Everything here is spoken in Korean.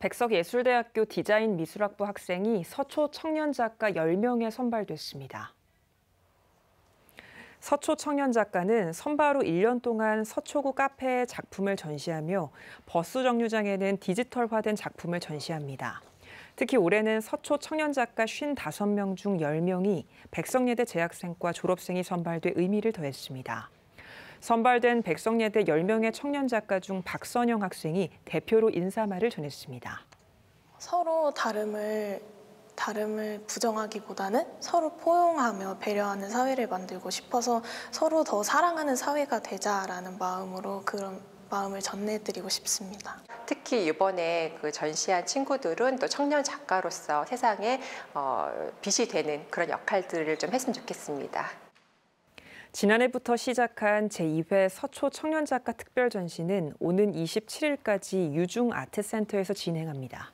백석예술대학교 디자인 미술학부 학생이 서초 청년 작가 10명에 선발됐습니다. 서초 청년 작가는 선발 후 1년 동안 서초구 카페에 작품을 전시하며 버스 정류장에는 디지털화된 작품을 전시합니다. 특히 올해는 서초 청년 작가 55명 중 10명이 백성예대 재학생과 졸업생이 선발돼 의미를 더했습니다. 선발된 백성예대 10명의 청년 작가 중 박선영 학생이 대표로 인사말을 전했습니다. 서로 다름을 다름을 부정하기보다는 서로 포용하며 배려하는 사회를 만들고 싶어서 서로 더 사랑하는 사회가 되자라는 마음으로 그런 마음을 전해드리고 싶습니다. 특히 이번에 그 전시한 친구들은 또 청년 작가로서 세상에 어, 빛이 되는 그런 역할들을 좀 했으면 좋겠습니다. 지난해부터 시작한 제2회 서초 청년작가 특별전시는 오는 27일까지 유중아트센터에서 진행합니다.